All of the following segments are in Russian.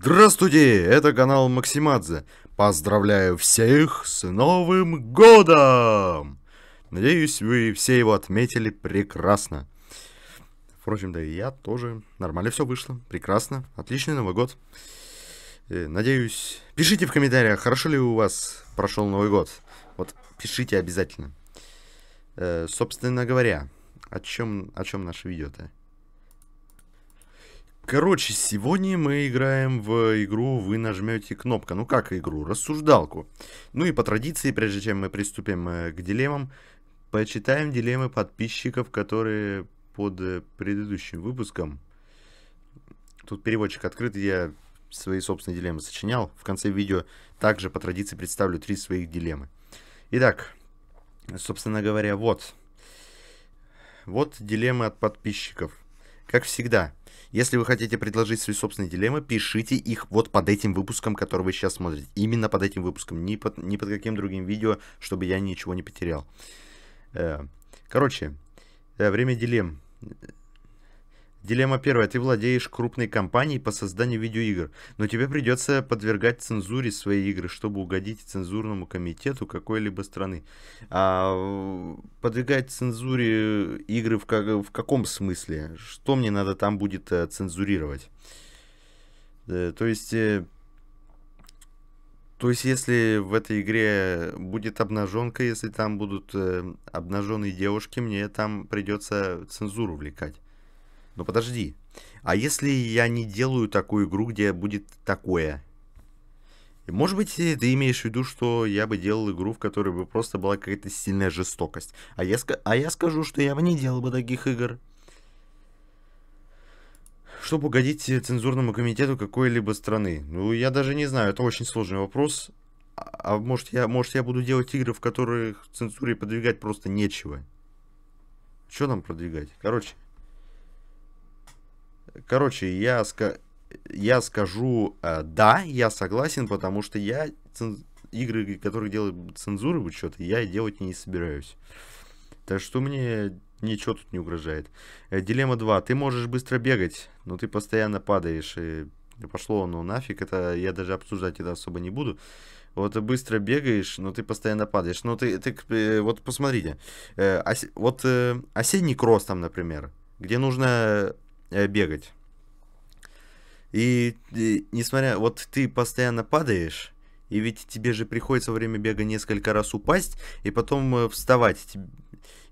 Здравствуйте, это канал Максимадзе. Поздравляю всех с Новым Годом! Надеюсь, вы все его отметили прекрасно. Впрочем, да и я тоже. Нормально все вышло, прекрасно. Отличный Новый Год. Э, надеюсь, пишите в комментариях, хорошо ли у вас прошел Новый Год. Вот, пишите обязательно. Э, собственно говоря, о чем, о чем наше видео-то? Короче, сегодня мы играем в игру «Вы нажмете кнопка». Ну как игру? Рассуждалку. Ну и по традиции, прежде чем мы приступим э, к дилеммам, почитаем дилеммы подписчиков, которые под э, предыдущим выпуском. Тут переводчик открыт, я свои собственные дилеммы сочинял. В конце видео также по традиции представлю три своих дилеммы. Итак, собственно говоря, вот. Вот дилеммы от подписчиков – как всегда, если вы хотите предложить свои собственные дилеммы, пишите их вот под этим выпуском, который вы сейчас смотрите. Именно под этим выпуском, не под, не под каким другим видео, чтобы я ничего не потерял. Э, короче, э, время дилемм. Дилемма первая. Ты владеешь крупной компанией по созданию видеоигр, но тебе придется подвергать цензуре свои игры, чтобы угодить цензурному комитету какой-либо страны. А э, подвергать цензуре э, игры в, как, в каком смысле? Что мне надо там будет э, цензурировать? То есть... То есть, если в этой игре будет обнаженка, если там будут обнаженные девушки, мне там придется цензуру влекать. Но ну, подожди, а если я не делаю такую игру, где будет такое? Может быть, ты имеешь в виду, что я бы делал игру, в которой бы просто была какая-то сильная жестокость. А я, а я скажу, что я бы не делал бы таких игр. Чтобы угодить цензурному комитету какой-либо страны. Ну, я даже не знаю, это очень сложный вопрос. А, а может, я, может, я буду делать игры, в которых цензуре подвигать просто нечего? Что нам продвигать? Короче, Короче, я, ска... я скажу э, да, я согласен, потому что я цен... игры, которые делают цензуры, вот что-то, я делать не собираюсь. Так что мне ничего тут не угрожает. Э, дилемма 2. Ты можешь быстро бегать, но ты постоянно падаешь. И пошло оно нафиг, это я даже обсуждать это особо не буду. Вот ты быстро бегаешь, но ты постоянно падаешь. Ну, ты, ты э, вот посмотрите. Э, ос, вот э, осенний кросс там, например, где нужно Э, бегать. И, и несмотря, вот ты постоянно падаешь, и ведь тебе же приходится во время бега несколько раз упасть и потом э, вставать.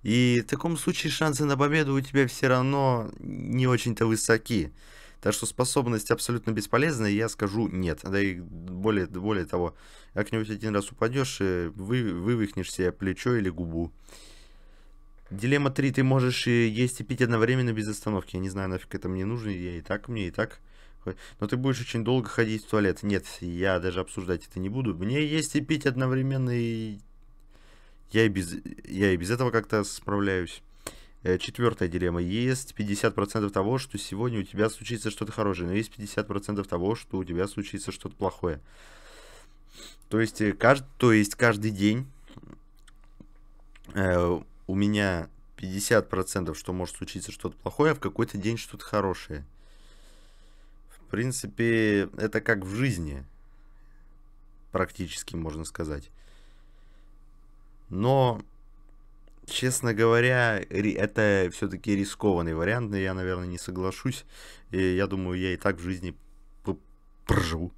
И в таком случае шансы на победу у тебя все равно не очень-то высоки. Так что способность абсолютно бесполезная, я скажу нет. Да и более, более того, как-нибудь один раз упадешь и э, вы, вывихнешь себе плечо или губу. Дилемма 3. Ты можешь э, есть и пить одновременно без остановки. Я не знаю, нафиг это мне нужно. Я и так, мне и так. Но ты будешь очень долго ходить в туалет. Нет, я даже обсуждать это не буду. Мне есть и пить одновременно, и я и без, я и без этого как-то справляюсь. Э, Четвертая дилемма. Есть 50% того, что сегодня у тебя случится что-то хорошее, но есть 50% того, что у тебя случится что-то плохое. То есть, э, кажд... То есть каждый день у меня 50%, что может случиться что-то плохое, а в какой-то день что-то хорошее. В принципе, это как в жизни, практически можно сказать. Но, честно говоря, это все-таки рискованный вариант, я, наверное, не соглашусь. И я думаю, я и так в жизни проживу.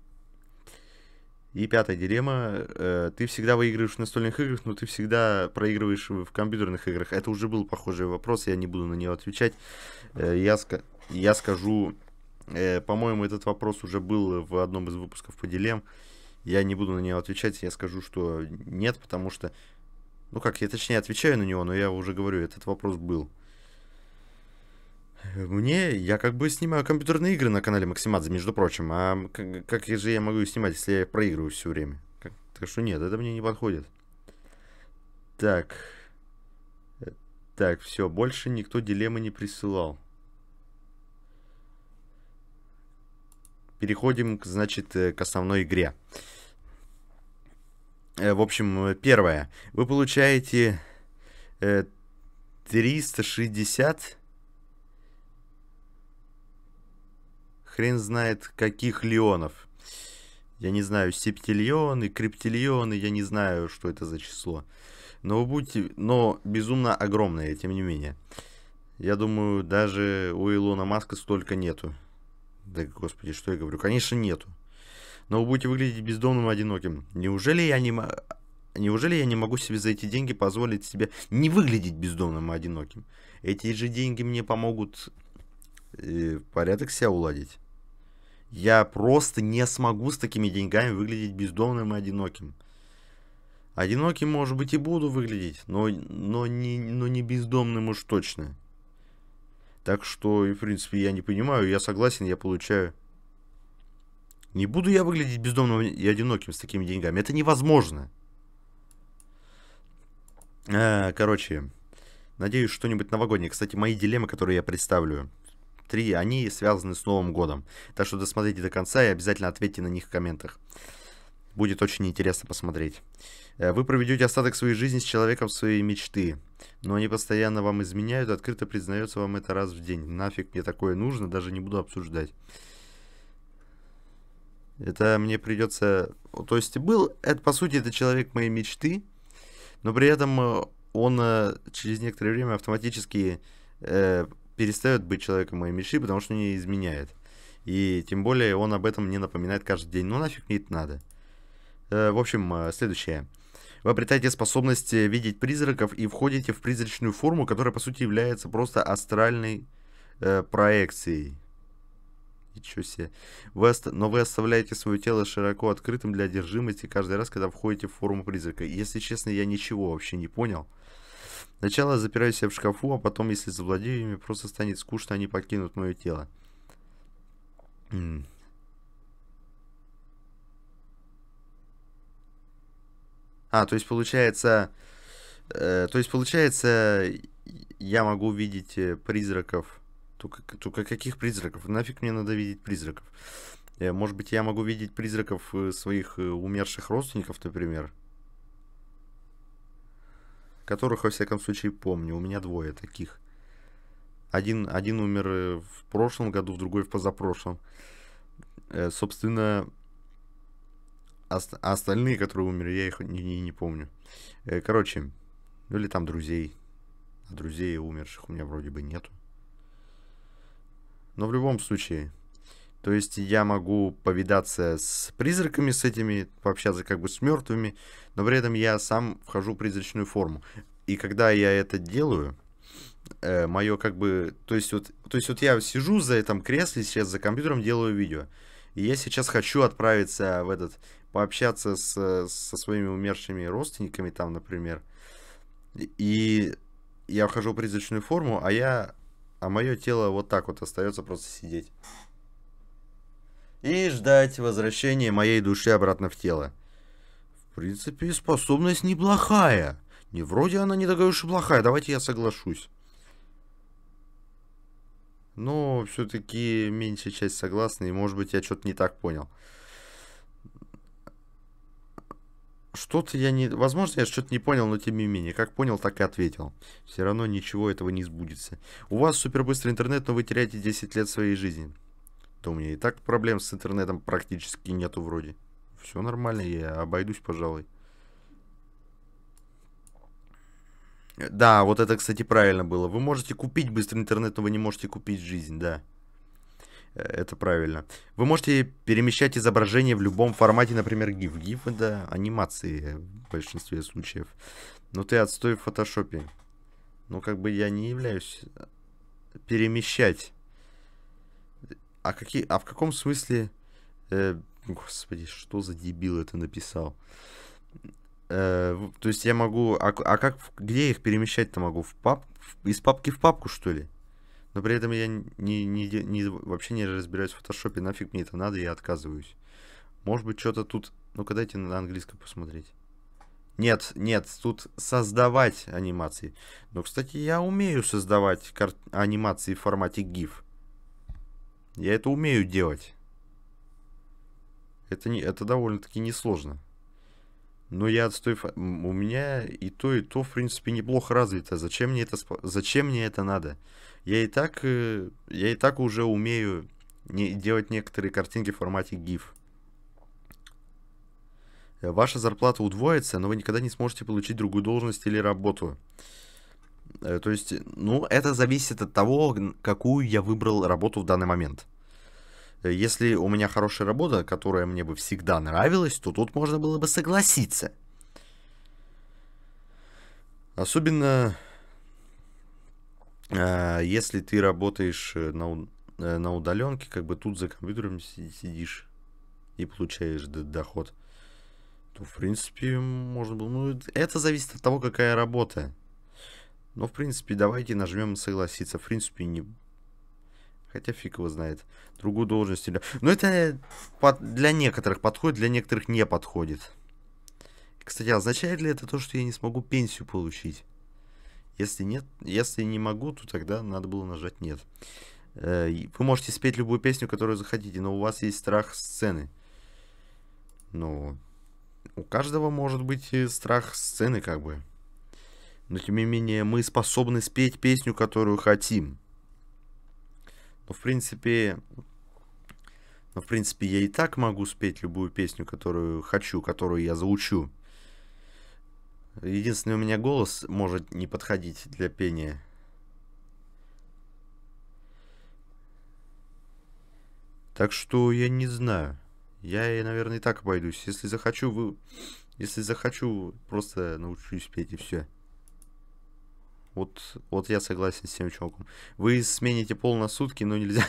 И пятая дилемма. Э, ты всегда выигрываешь в настольных играх, но ты всегда проигрываешь в компьютерных играх. Это уже был похожий вопрос, я не буду на него отвечать. Э, я, ска я скажу, э, по-моему, этот вопрос уже был в одном из выпусков по дилемм. Я не буду на него отвечать, я скажу, что нет, потому что... Ну как, я точнее отвечаю на него, но я уже говорю, этот вопрос был. Мне, я как бы снимаю компьютерные игры на канале Максимадзе, между прочим. А как, как же я могу их снимать, если я проигрываю все время? Как, так что нет, это мне не подходит. Так. Э, так, все, больше никто дилеммы не присылал. Переходим, значит, э, к основной игре. Э, в общем, первое. Вы получаете 360 хрен знает каких леонов. Я не знаю, септильоны, криптильоны, я не знаю, что это за число. Но вы будете, но безумно огромное, тем не менее. Я думаю, даже у Илона Маска столько нету. Да господи, что я говорю? Конечно, нету. Но вы будете выглядеть бездомным и одиноким. Неужели я не, неужели я не могу себе за эти деньги позволить себе не выглядеть бездомным и одиноким? Эти же деньги мне помогут э, порядок себя уладить. Я просто не смогу с такими деньгами выглядеть бездомным и одиноким. Одиноким, может быть, и буду выглядеть, но, но, не, но не бездомным уж точно. Так что, в принципе, я не понимаю, я согласен, я получаю. Не буду я выглядеть бездомным и одиноким с такими деньгами. Это невозможно. А, короче, надеюсь, что-нибудь новогоднее. Кстати, мои дилеммы, которые я представлю три, они связаны с Новым годом. Так что досмотрите до конца и обязательно ответьте на них в комментах. Будет очень интересно посмотреть. Э, вы проведете остаток своей жизни с человеком своей мечты. Но они постоянно вам изменяют, открыто признается вам это раз в день. Нафиг мне такое нужно, даже не буду обсуждать. Это мне придется... То есть был, это, по сути, это человек моей мечты, но при этом э, он э, через некоторое время автоматически э, перестает быть человеком моей мечты, потому что не изменяет. И тем более он об этом не напоминает каждый день. Ну нафиг мне это надо. Э, в общем, э, следующее. Вы обретаете способность э, видеть призраков и входите в призрачную форму, которая по сути является просто астральной э, проекцией. Ничего себе. Вы Но вы оставляете свое тело широко открытым для одержимости каждый раз, когда входите в форму призрака. Если честно, я ничего вообще не понял. Сначала запираю в шкафу, а потом, если завладею ими, просто станет скучно, они покинут мое тело. А, то есть получается... Э, то есть получается, я могу видеть э, призраков. Только, только каких призраков? Нафиг мне надо видеть призраков? Э, может быть, я могу видеть призраков э, своих э, умерших родственников, например? которых, во всяком случае, помню. У меня двое таких. Один, один умер э, в прошлом году, в другой в позапрошлом. Э, собственно, ост а остальные, которые умерли, я их не, не, не помню. Э, короче, ну или там друзей. А друзей умерших у меня вроде бы нету. Но в любом случае, то есть я могу повидаться с призраками, с этими, пообщаться как бы с мертвыми, но при этом я сам вхожу в призрачную форму. И когда я это делаю, э, мое как бы... То есть, вот, то есть вот я сижу за этом кресле, сейчас за компьютером делаю видео. И я сейчас хочу отправиться в этот... Пообщаться с, со своими умершими родственниками там, например. И я вхожу в призрачную форму, а я... А мое тело вот так вот остается просто сидеть и ждать возвращения моей души обратно в тело. В принципе, способность неплохая. Не вроде она не такая уж и плохая. Давайте я соглашусь. Но все-таки меньшая часть согласна, и может быть я что-то не так понял. Что-то я не... Возможно, я что-то не понял, но тем не менее. Как понял, так и ответил. Все равно ничего этого не сбудется. У вас супербыстрый интернет, но вы теряете 10 лет своей жизни. Да у меня и так проблем с интернетом практически нету вроде. Все нормально, я обойдусь, пожалуй. Да, вот это, кстати, правильно было. Вы можете купить быстрый интернет, но вы не можете купить жизнь, да. Э, это правильно. Вы можете перемещать изображение в любом формате, например, GIF. GIF это анимации в большинстве случаев. Но ты отстой в фотошопе. Ну, как бы я не являюсь э, перемещать а, какие, а в каком смысле... Э, господи, что за дебил это написал? Э, то есть я могу... А, а как... Где я их перемещать-то могу? В пап, в, из папки в папку, что ли? Но при этом я не, не, не, вообще не разбираюсь в фотошопе. Нафиг мне это надо, я отказываюсь. Может быть, что-то тут... Ну-ка, дайте на английском посмотреть. Нет, нет, тут создавать анимации. Но, кстати, я умею создавать кар... анимации в формате GIF. Я это умею делать. Это, не, это довольно-таки несложно. Но я отстой... У меня и то, и то, в принципе, неплохо развито. Зачем мне это, зачем мне это надо? Я и так, э, я и так уже умею не, делать некоторые картинки в формате GIF. Ваша зарплата удвоится, но вы никогда не сможете получить другую должность или работу. Э, то есть, ну, это зависит от того, какую я выбрал работу в данный момент. Э, если у меня хорошая работа, которая мне бы всегда нравилась, то тут можно было бы согласиться. Особенно, э, если ты работаешь э, на, э, на удаленке, как бы тут за компьютером сидишь и получаешь доход, то, в принципе, можно было... Ну, это зависит от того, какая работа. Но, в принципе, давайте нажмем согласиться. В принципе, не... Хотя фиг его знает. Другую должность или... Но это для некоторых подходит, для некоторых не подходит. Кстати, означает ли это то, что я не смогу пенсию получить? Если нет, если не могу, то тогда надо было нажать «нет». Э, вы можете спеть любую песню, которую захотите, но у вас есть страх сцены. Ну, у каждого может быть э, страх сцены, как бы но тем не менее мы способны спеть песню, которую хотим. Но в принципе, но в принципе я и так могу спеть любую песню, которую хочу, которую я заучу. Единственное, у меня голос может не подходить для пения. Так что я не знаю. Я, наверное, и так обойдусь. Если захочу, вы... Если захочу, просто научусь петь и все. Вот, вот я согласен с тем чуваком. Вы смените пол на сутки, но нельзя...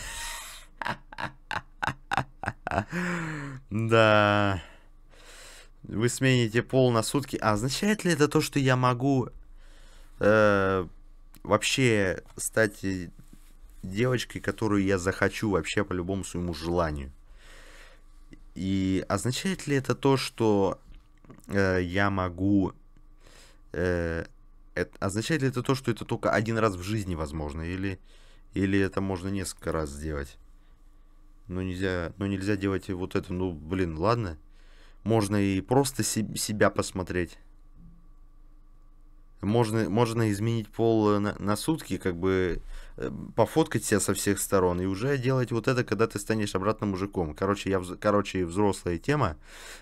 Да. Вы смените пол на сутки. А означает ли это то, что я могу э, вообще стать девочкой, которую я захочу вообще по любому своему желанию? И означает ли это то, что э, я могу э, это, означает ли это то, что это только один раз в жизни возможно, или, или это можно несколько раз сделать? Но ну, нельзя, но ну, нельзя делать вот это, ну, блин, ладно. Можно и просто си себя посмотреть. Можно, можно изменить пол э, на, на сутки, как бы э, пофоткать себя со всех сторон и уже делать вот это, когда ты станешь обратно мужиком. Короче, я, короче взрослая тема.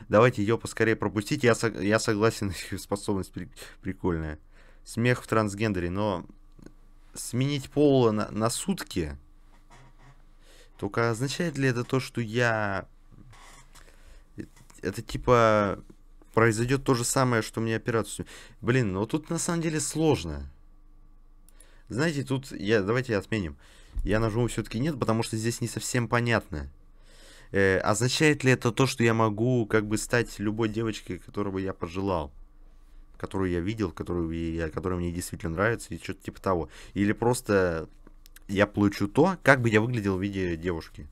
Давайте ее поскорее пропустить. Я, я согласен, способность прикольная смех в трансгендере, но сменить пол на, на сутки, только означает ли это то, что я... Это типа произойдет то же самое, что мне операцию. Блин, но ну тут на самом деле сложно. Знаете, тут я... Давайте отменим. Я нажму все-таки нет, потому что здесь не совсем понятно. Э, означает ли это то, что я могу как бы стать любой девочкой, которой бы я пожелал? которую я видел, которую я, которая мне действительно нравится и что-то типа того. Или просто я получу то, как бы я выглядел в виде девушки.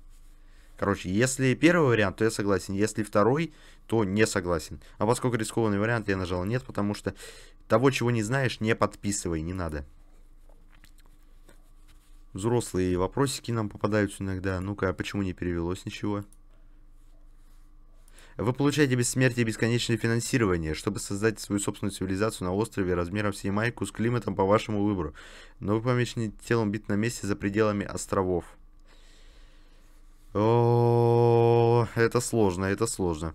Короче, если первый вариант, то я согласен. Если второй, то не согласен. А поскольку рискованный вариант, я нажал нет, потому что того, чего не знаешь, не подписывай, не надо. Взрослые вопросики нам попадаются иногда. Ну-ка, а почему не перевелось ничего? Вы получаете бессмертие и бесконечное финансирование, чтобы создать свою собственную цивилизацию на острове размером с Ямайку с климатом по вашему выбору. Но вы помечены телом бит на месте за пределами островов. О, это сложно, это сложно.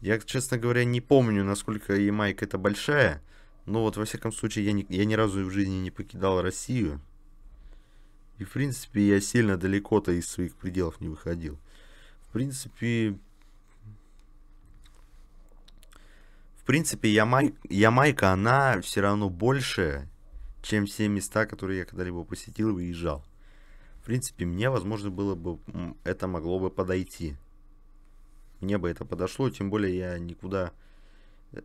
Я, честно говоря, не помню, насколько Ямайка это большая. Но вот, во всяком случае, я, не, я ни разу в жизни не покидал Россию. И, в принципе, я сильно далеко-то из своих пределов не выходил. В принципе, в принципе, Ямай... Ямайка, она все равно больше, чем все места, которые я когда-либо посетил и выезжал. В принципе, мне, возможно, было бы это могло бы подойти. Мне бы это подошло, тем более я никуда, э,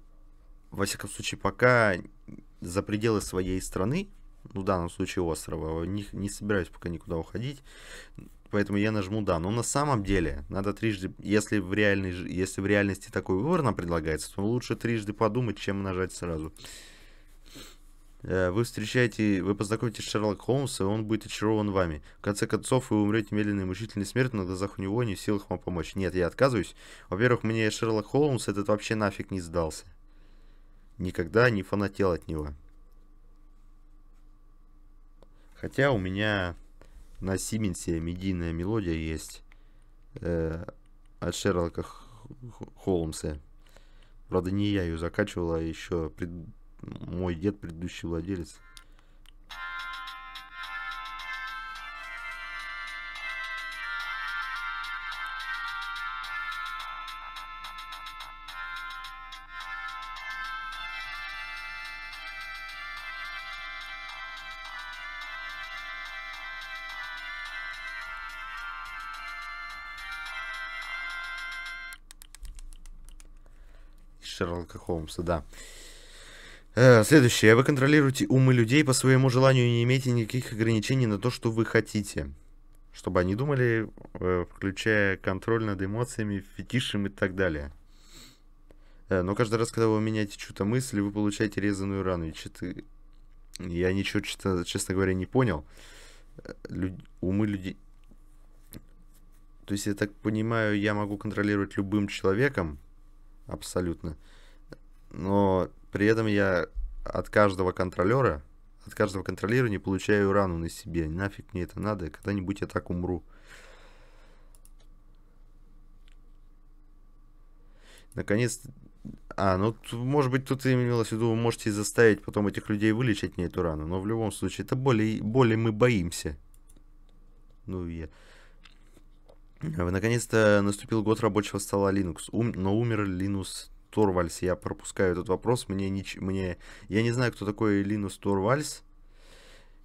во всяком случае, пока за пределы своей страны, ну, в данном случае острова, не, не собираюсь пока никуда уходить. Поэтому я нажму «Да». Но на самом деле надо трижды, если в, реальной, если в реальности такой выбор нам предлагается, то лучше трижды подумать, чем нажать сразу. Э, вы встречаете, вы познакомитесь с Шерлок Холмсом, и он будет очарован вами. В конце концов, вы умрете медленной и мучительной смертью на глазах у него, не в силах вам помочь. Нет, я отказываюсь. Во-первых, мне Шерлок Холмс этот вообще нафиг не сдался. Никогда не фанател от него. Хотя у меня на Сименсе медийная мелодия есть э, от Шерлока Холмса. Правда, не я ее закачивала, а еще пред... мой дед, предыдущий владелец. Шерлока Холмса, да. Э, следующее. Вы контролируете умы людей по своему желанию и не имеете никаких ограничений на то, что вы хотите. Чтобы они думали, э, включая контроль над эмоциями, фетишем и так далее. Э, но каждый раз, когда вы меняете чью-то мысль, вы получаете резаную рану. И что-то... Я ничего, честно, честно говоря, не понял. Лю... Умы людей... То есть, я так понимаю, я могу контролировать любым человеком Абсолютно но при этом я от каждого контролера, от каждого контролера не получаю рану на себе. Нафиг мне это надо, когда-нибудь я так умру. Наконец... А, ну, может быть, тут имелось в виду, вы можете заставить потом этих людей вылечить мне эту рану, но в любом случае, это более более мы боимся. Ну, я... Наконец-то наступил год рабочего стола Linux, ум... но умер Linux Торвальс, я пропускаю этот вопрос, мне, нич мне я не знаю, кто такой Линус Торвальс,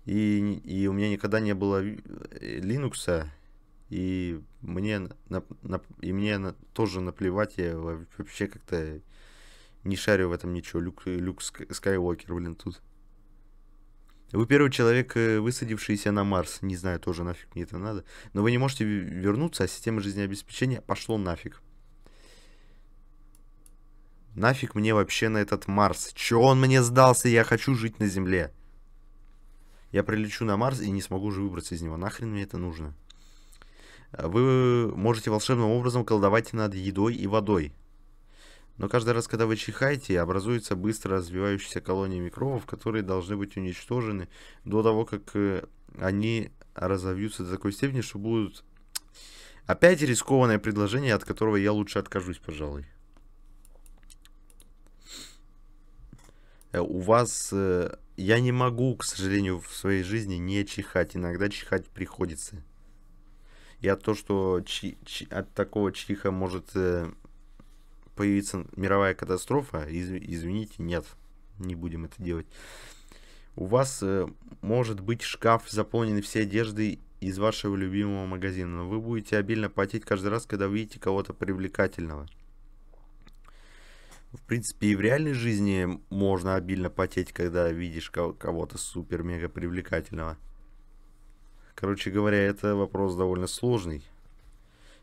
и, и у меня никогда не было Linux, э, и мне, на, на, и мне на, тоже наплевать, я вообще как-то не шарю в этом ничего. Люк, Люк Скайуокер, блин, тут. Вы первый человек, э, высадившийся на Марс. Не знаю, тоже нафиг мне это надо. Но вы не можете вернуться, а система жизнеобеспечения пошло нафиг. Нафиг мне вообще на этот Марс? Чё он мне сдался? Я хочу жить на Земле. Я прилечу на Марс и не смогу же выбраться из него. Нахрен мне это нужно? Вы можете волшебным образом колдовать над едой и водой. Но каждый раз, когда вы чихаете, образуется быстро развивающаяся колония микробов, которые должны быть уничтожены до того, как э, они разовьются до такой степени, что будут... Опять рискованное предложение, от которого я лучше откажусь, пожалуй. Э, у вас... Э, я не могу, к сожалению, в своей жизни не чихать. Иногда чихать приходится. И от того, что чи, чи, от такого чиха может э, появиться мировая катастрофа, из, извините, нет, не будем это делать. У вас э, может быть шкаф заполненный всей одеждой из вашего любимого магазина, но вы будете обильно платить каждый раз, когда увидите кого-то привлекательного в принципе, и в реальной жизни можно обильно потеть, когда видишь кого-то супер-мега привлекательного. Короче говоря, это вопрос довольно сложный.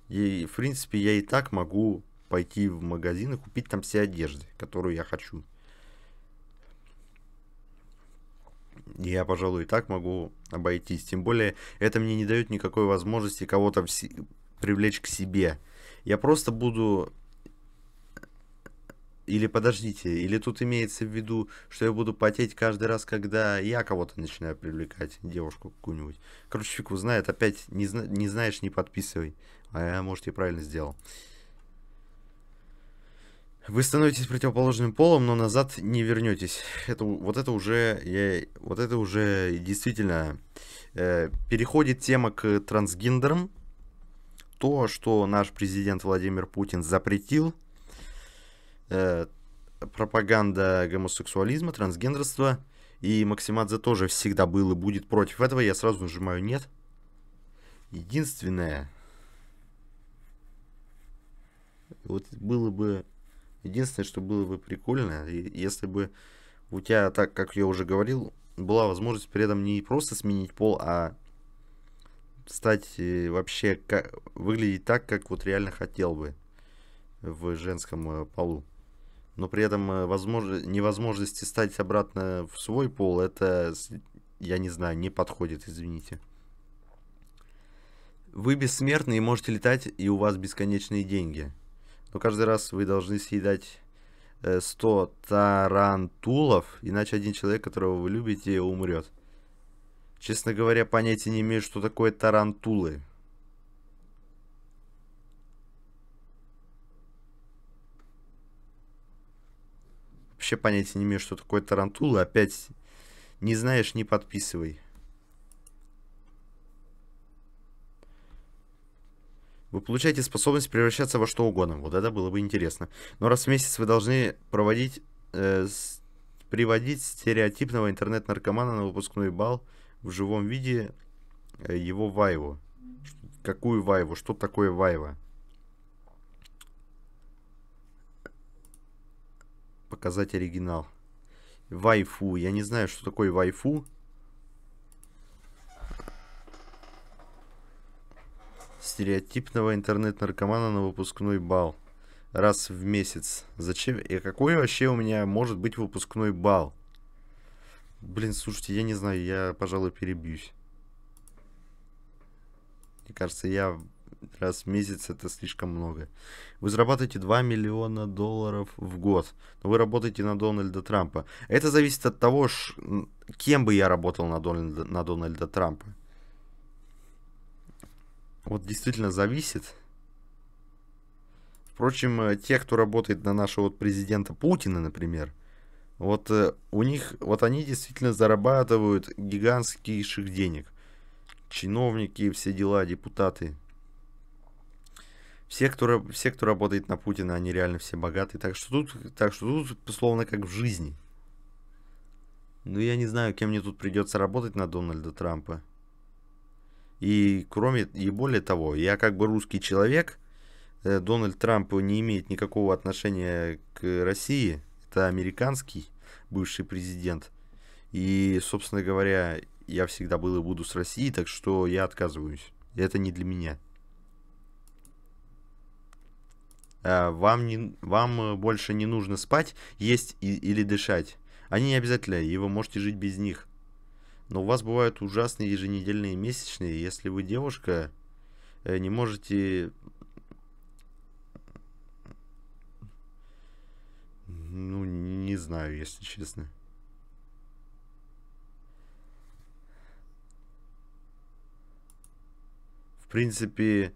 И, в принципе, я и так могу пойти в магазин и купить там все одежды, которую я хочу. Я, пожалуй, и так могу обойтись. Тем более, это мне не дает никакой возможности кого-то привлечь к себе. Я просто буду или подождите, или тут имеется в виду, что я буду потеть каждый раз, когда я кого-то начинаю привлекать, девушку какую-нибудь. Короче, фиг знает, опять не, зна не знаешь, не подписывай. А я, может, и правильно сделал. Вы становитесь противоположным полом, но назад не вернетесь. Это, вот это уже, я, вот это уже действительно э, переходит тема к трансгендерам. То, что наш президент Владимир Путин запретил, э, пропаганда гомосексуализма, трансгендерства. И Максимадзе тоже всегда был и будет против этого. Я сразу нажимаю «нет». Единственное... Вот было бы... Единственное, что было бы прикольно, если бы у тебя, так как я уже говорил, была возможность при этом не просто сменить пол, а стать э, вообще как, выглядеть так, как вот реально хотел бы в женском э, полу но при этом э, возможно, невозможности стать обратно в свой пол, это, я не знаю, не подходит, извините. Вы бессмертны и можете летать, и у вас бесконечные деньги. Но каждый раз вы должны съедать 100 э, тарантулов, иначе один человек, которого вы любите, умрет. Честно говоря, понятия не имею, что такое тарантулы. Вообще понятия не имею, что такое тарантула. Опять не знаешь, не подписывай. Вы получаете способность превращаться во что угодно. Вот это было бы интересно. Но раз в месяц вы должны проводить, э, с, приводить стереотипного интернет-наркомана на выпускной бал в живом виде э, его вайву. Какую вайву? Что такое вайва? Показать оригинал. Вайфу. Я не знаю, что такое вайфу. Стереотипного интернет-наркомана на выпускной бал. Раз в месяц. Зачем? И какой вообще у меня может быть выпускной бал? Блин, слушайте, я не знаю, я, пожалуй, перебьюсь. Мне кажется, я раз в месяц это слишком много. Вы зарабатываете 2 миллиона долларов в год, но вы работаете на Дональда Трампа. Это зависит от того, кем бы я работал на Дональда, на Дональда Трампа. Вот действительно зависит. Впрочем, э, те, кто работает на нашего вот президента Путина, например, вот э, у них, вот они действительно зарабатывают гигантских денег. Чиновники, все дела, депутаты все, кто, все, кто работает на Путина, они реально все богатые. Так что тут, так что тут словно как в жизни. Ну, я не знаю, кем мне тут придется работать на Дональда Трампа. И кроме, и более того, я как бы русский человек, э, Дональд Трамп не имеет никакого отношения к России. Это американский бывший президент. И, собственно говоря, я всегда был и буду с Россией, так что я отказываюсь. Это не для меня. Э, вам, не, вам э, больше не нужно спать, есть и, или дышать. Они не обязательно, и вы можете жить без них. Но у вас бывают ужасные еженедельные месячные. Если вы девушка, э, не можете... Ну, не знаю, если честно. В принципе,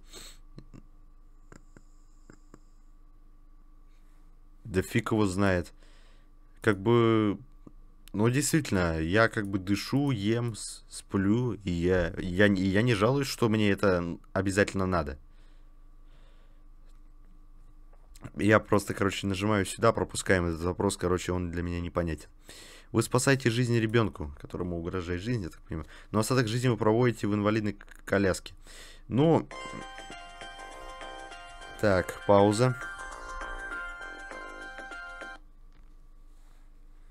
Да фиг его знает. Как бы... Ну, действительно, я как бы дышу, ем, сплю, и я, я, и я не жалуюсь, что мне это обязательно надо. Я просто, короче, нажимаю сюда, пропускаем этот вопрос, короче, он для меня непонятен. Вы спасаете жизнь ребенку, которому угрожает жизнь, я так понимаю. Но остаток жизни вы проводите в инвалидной коляске. Ну... Так, пауза.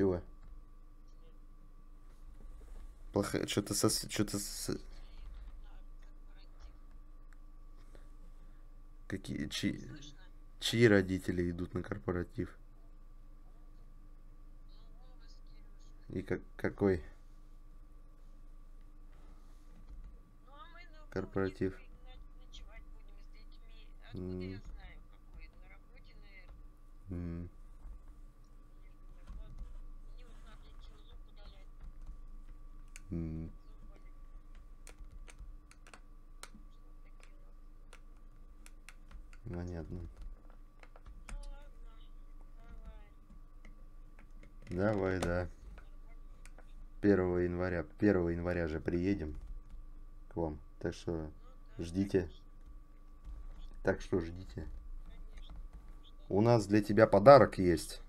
Чего? Плохо. что-то со... Что-то со... Какие... Чьи... Чьи родители идут на корпоратив? И как... Какой? Корпоратив. Ночевать будем с детьми. Откуда я знаю, какой? На работе, наверное. А не Давай, да. 1 января. 1 января же приедем к вам. Так что ждите. Так что ждите. У нас для тебя подарок есть.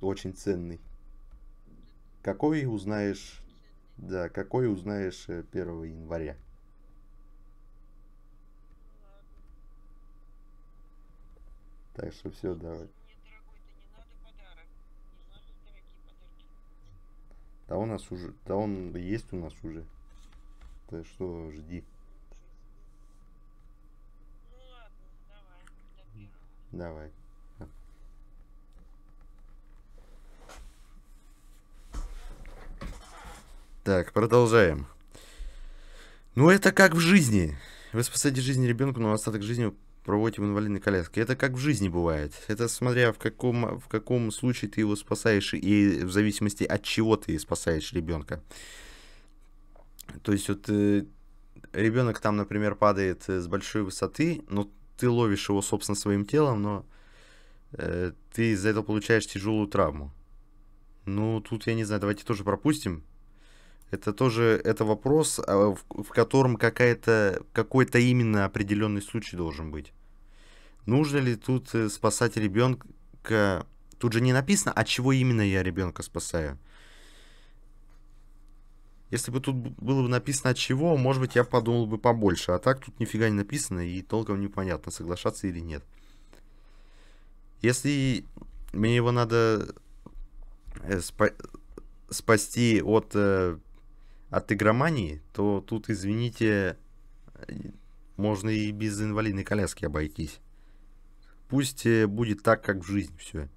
Очень ценный. Какой узнаешь да, какой узнаешь 1 э, января. Так что все, давай. Да у нас уже, да он есть у нас уже. Ты что, жди. Ну ладно, давай. Давай. Так, продолжаем. Ну, это как в жизни. Вы спасаете жизнь ребенку, но остаток жизни проводите в инвалидной коляске. Это как в жизни бывает. Это смотря в каком, в каком случае ты его спасаешь и в зависимости от чего ты спасаешь ребенка. То есть вот э, ребенок там, например, падает э, с большой высоты, но ты ловишь его, собственно, своим телом, но э, ты из-за этого получаешь тяжелую травму. Ну, тут я не знаю, давайте тоже пропустим. Это тоже это вопрос, а, в, в котором какая-то, какой-то именно определенный случай должен быть. Нужно ли тут э, спасать ребенка? Тут же не написано, от а чего именно я ребенка спасаю. Если бы тут было бы написано от а чего, может быть, я подумал бы побольше. А так тут нифига не написано и толком непонятно, соглашаться или нет. Если мне его надо э, спа спасти от э, от игромании, то тут, извините, можно и без инвалидной коляски обойтись. Пусть э, будет так, как в жизни все.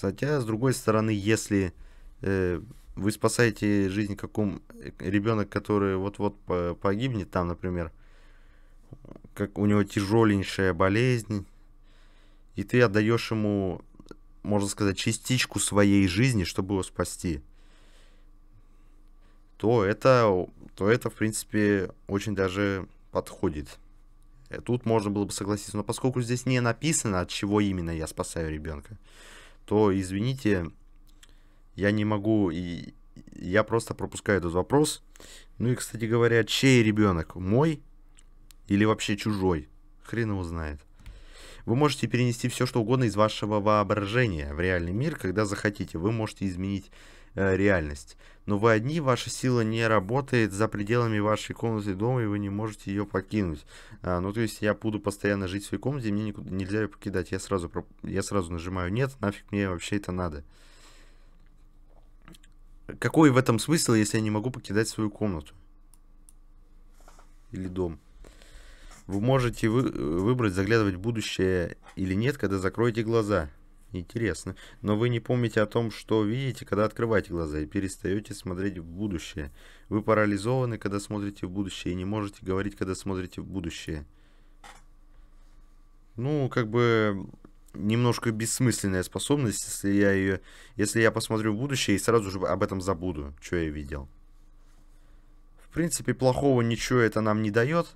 Хотя, с другой стороны, если э, вы спасаете жизнь какому э, ребенок, который вот-вот погибнет, там, например, как у него тяжеленькая болезнь, и ты отдаешь ему, можно сказать, частичку своей жизни, чтобы его спасти – то это, то это, в принципе, очень даже подходит. Э, тут можно было бы согласиться, но поскольку здесь не написано, от чего именно я спасаю ребенка, то, извините, я не могу, и я просто пропускаю этот вопрос. Ну и, кстати говоря, чей ребенок? Мой или вообще чужой? Хрен его знает. Вы можете перенести все, что угодно из вашего воображения в реальный мир, когда захотите. Вы можете изменить Э, реальность. Но вы одни, ваша сила не работает за пределами вашей комнаты дома, и вы не можете ее покинуть. А, ну, то есть я буду постоянно жить в своей комнате, мне никуда, нельзя ее покидать. Я сразу, я сразу нажимаю «нет», нафиг мне вообще это надо. Какой в этом смысл, если я не могу покидать свою комнату? Или дом? Вы можете вы, э, выбрать, заглядывать в будущее или нет, когда закроете глаза. Интересно. Но вы не помните о том, что видите, когда открываете глаза и перестаете смотреть в будущее. Вы парализованы, когда смотрите в будущее, и не можете говорить, когда смотрите в будущее. Ну, как бы немножко бессмысленная способность, если я ее, если я посмотрю в будущее и сразу же об этом забуду, что я видел. В принципе, плохого ничего это нам не дает.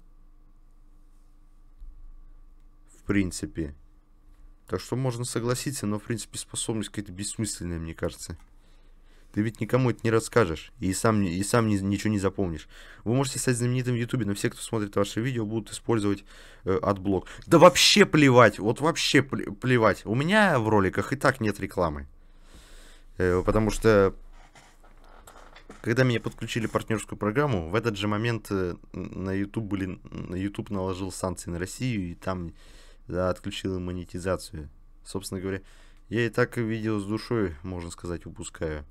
В принципе. Так что можно согласиться, но в принципе способность какая-то бессмысленная, мне кажется. Ты ведь никому это не расскажешь и сам, и сам ни, ничего не запомнишь. Вы можете стать знаменитым в Ютубе, но все, кто смотрит ваши видео, будут использовать э, Да вообще плевать, вот вообще плевать. У меня в роликах и так нет рекламы. Э, потому что, когда меня подключили партнерскую программу, в этот же момент э, на YouTube, были, на YouTube наложил санкции на Россию, и там да, отключила монетизацию. Собственно говоря, я и так видео с душой, можно сказать, упускаю.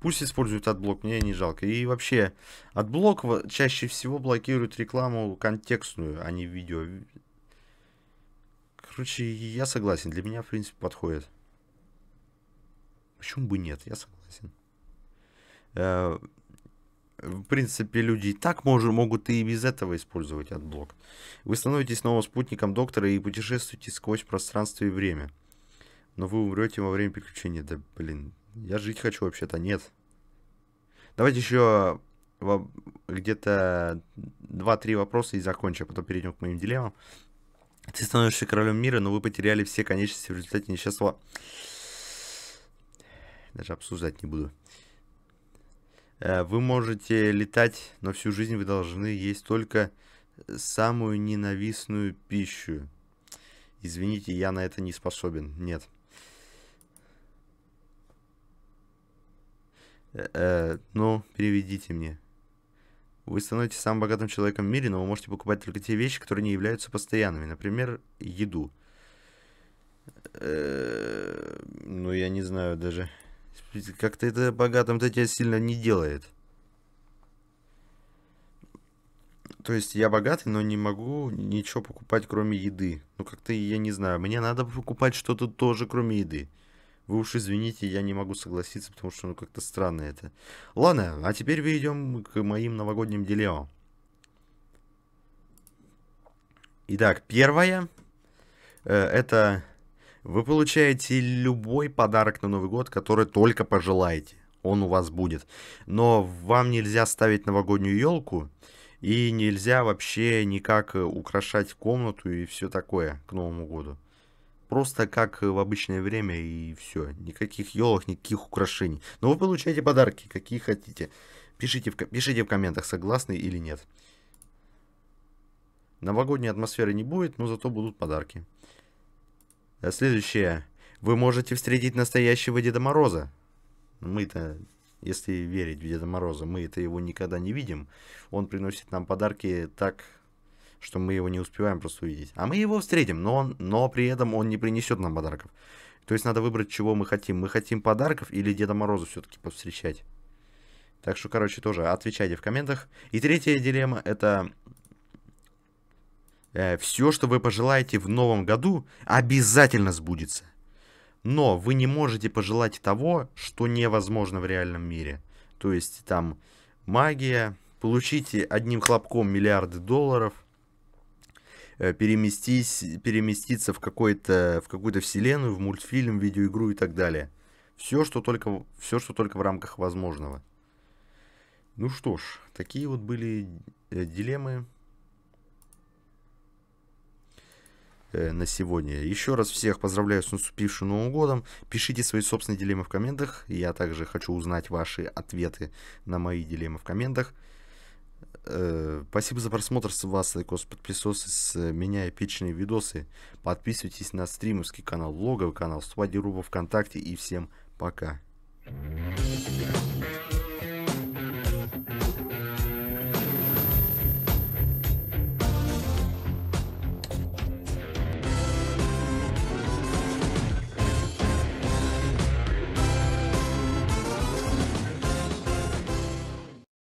Пусть используют отблок, мне не жалко. И вообще, отблок чаще всего блокирует рекламу контекстную, а не видео. Короче, я согласен, для меня, в принципе, подходит. Почему бы нет, я согласен. Э, в принципе, люди и так мож, могут и без этого использовать отблок. Вы становитесь новым спутником доктора и путешествуете сквозь пространство и время. Но вы умрете во время приключения. Да, блин, я жить хочу вообще-то, нет. Давайте еще где-то 2-3 вопроса и закончим, а потом перейдем к моим дилеммам. Ты становишься королем мира, но вы потеряли все конечности в результате несчастного... Даже обсуждать не буду. Э, вы можете летать, но всю жизнь вы должны есть только самую ненавистную пищу. Извините, я на это не способен. Нет. Э, э, ну, переведите мне. Вы становитесь самым богатым человеком в мире, но вы можете покупать только те вещи, которые не являются постоянными. Например, еду. Э, ну, я не знаю даже. Как-то это богатым-то тебя сильно не делает. То есть я богатый, но не могу ничего покупать, кроме еды. Ну как-то я не знаю. Мне надо покупать что-то тоже, кроме еды. Вы уж извините, я не могу согласиться, потому что ну как-то странно это. Ладно, а теперь перейдем к моим новогодним дилеммам. Итак, первое. Э, это вы получаете любой подарок на Новый год, который только пожелаете. Он у вас будет. Но вам нельзя ставить новогоднюю елку и нельзя вообще никак э, украшать комнату и все такое к Новому году. Просто как в обычное время и все. Никаких елок, никаких украшений. Но вы получаете подарки, какие хотите. Пишите в, пишите в комментах, согласны или нет. Новогодней атмосферы не будет, но зато будут подарки. А следующее. Вы можете встретить настоящего Деда Мороза. Мы-то, если верить в Деда Мороза, мы это его никогда не видим. Он приносит нам подарки так, что мы его не успеваем просто увидеть. А мы его встретим, но, он, но при этом он не принесет нам подарков. То есть надо выбрать, чего мы хотим. Мы хотим подарков или Деда Мороза все-таки повстречать. Так что, короче, тоже отвечайте в комментах. И третья дилемма это Э, все, что вы пожелаете в новом году, обязательно сбудется. Но вы не можете пожелать того, что невозможно в реальном мире. То есть там магия, получите одним хлопком миллиарды долларов, э, переместись, переместиться в, какой-то, в какую-то вселенную, в мультфильм, видеоигру и так далее. Все, что только, все, что только в рамках возможного. Ну что ж, такие вот были э, дилеммы Э, на сегодня. Еще раз всех поздравляю с наступившим Новым годом. Пишите свои собственные дилеммы в комментах. Я также хочу узнать ваши ответы на мои дилеммы в комментах. Э, спасибо за просмотр с вас, Лайкос, подписосы, с меня эпичные видосы. Подписывайтесь на стримовский канал, влоговый канал, Свадьба ВКонтакте и всем пока. Thank